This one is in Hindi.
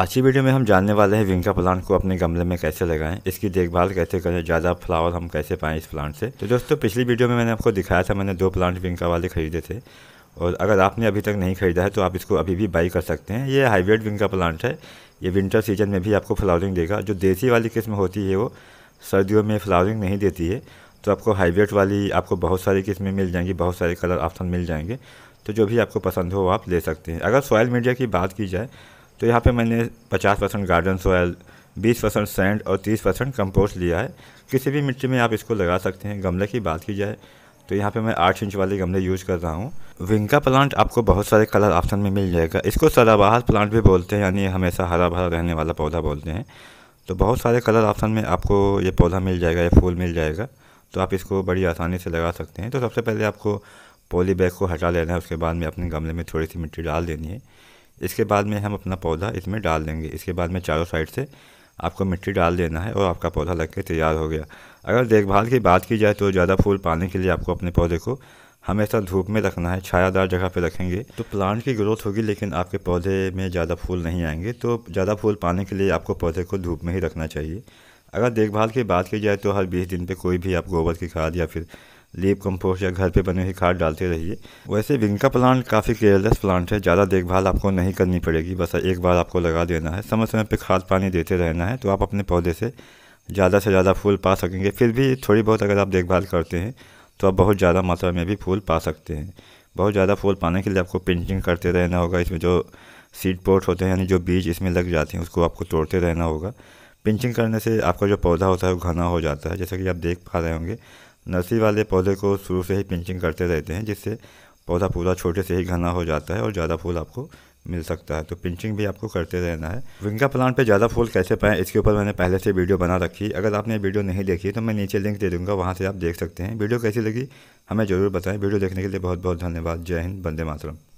आज की वीडियो में हम जानने वाले हैं विंका प्लांट को अपने गमले में कैसे लगाएं इसकी देखभाल कैसे करें ज़्यादा फ्लावर हम कैसे पाएँ इस प्लांट से तो दोस्तों पिछली वीडियो में मैंने आपको दिखाया था मैंने दो प्लांट विंका वाले खरीदे थे और अगर आपने अभी तक नहीं खरीदा है तो आप इसको अभी भी बाई कर सकते हैं ये हाईब्रिड विंका प्लांट है ये विंटर सीजन में भी आपको फ्लावरिंग देगा जो देसी वाली किस्म होती है वो सर्दियों में फ्लावरिंग नहीं देती है तो आपको हाइब्रिड वाली आपको बहुत सारी किस्में मिल जाएंगी बहुत सारे कलर ऑप्शन मिल जाएंगे तो जो भी आपको पसंद हो आप ले सकते हैं अगर सॉयल मीडिया की बात की जाए तो यहाँ पे मैंने 50 percent garden soil 20 percent sand और 30 परसेंट कम्पोस्ट लिया है किसी भी मिट्टी में आप इसको लगा सकते हैं गमले की बात की जाए तो यहाँ पे मैं आठ इंच वाले गमले यूज़ कर रहा हूँ विंका प्लांट आपको बहुत सारे कलर ऑप्शन में मिल जाएगा इसको सदाबहार प्लांट भी बोलते हैं यानी हमेशा हरा भरा रहने वाला पौधा बोलते हैं तो बहुत सारे कलर ऑप्शन में आपको ये पौधा मिल जाएगा ये फूल मिल जाएगा तो आप इसको बड़ी आसानी से लगा सकते हैं तो सबसे पहले आपको पॉली बैग को हटा लेना है उसके बाद में अपने गमले में थोड़ी सी मिट्टी डाल देनी है इसके बाद में हम अपना पौधा इसमें डाल देंगे इसके बाद में चारों साइड से आपको मिट्टी डाल देना है और आपका पौधा लग के तैयार हो गया अगर देखभाल की बात की जाए तो ज़्यादा फूल पाने के लिए आपको अपने पौधे को हमेशा धूप में रखना है छायादार जगह पर रखेंगे तो प्लांट की ग्रोथ होगी लेकिन आपके पौधे में ज़्यादा फूल नहीं आएंगे तो ज़्यादा फूल पाने के लिए आपको पौधे को धूप में ही रखना चाहिए अगर देखभाल की बात की जाए तो हर बीस दिन पर कोई भी आप गोबर की खाद या फिर लीप कंपोस्ट या घर पे बने हुए खाद डालते रहिए वैसे विंका प्लांट काफ़ी केयरलेस प्लांट है ज़्यादा देखभाल आपको नहीं करनी पड़ेगी बस एक बार आपको लगा देना है समय समय पर खाद पानी देते रहना है तो आप अपने पौधे से ज़्यादा से ज़्यादा फूल पा सकेंगे फिर भी थोड़ी बहुत अगर आप देखभाल करते हैं तो आप बहुत ज़्यादा मात्रा में भी फूल पा सकते हैं बहुत ज़्यादा फूल पाने के लिए आपको पेंटिंग करते रहना होगा इसमें जो सीड पोर्ट होते हैं यानी जो बीज इसमें लग जाते हैं उसको आपको तोड़ते रहना होगा पिंचिंग करने से आपका जो पौधा होता है वो घना हो जाता है जैसा कि आप देख पा रहे होंगे नर्सरी वाले पौधे को शुरू से ही पिंचिंग करते रहते हैं जिससे पौधा पूरा छोटे से ही घना हो जाता है और ज़्यादा फूल आपको मिल सकता है तो पिंचिंग भी आपको करते रहना है विंगा प्लांट पे ज़्यादा फूल कैसे पाएँ इसके ऊपर मैंने पहले से वीडियो बना रखी अगर आपने वीडियो नहीं देखी तो मैं नीचे लिंक दे दूँगा वहाँ से आप देख सकते हैं वीडियो कैसी लगी हमें ज़रूर बताएं वीडियो देखने के लिए बहुत बहुत धन्यवाद जय हिंद बंदे मातरम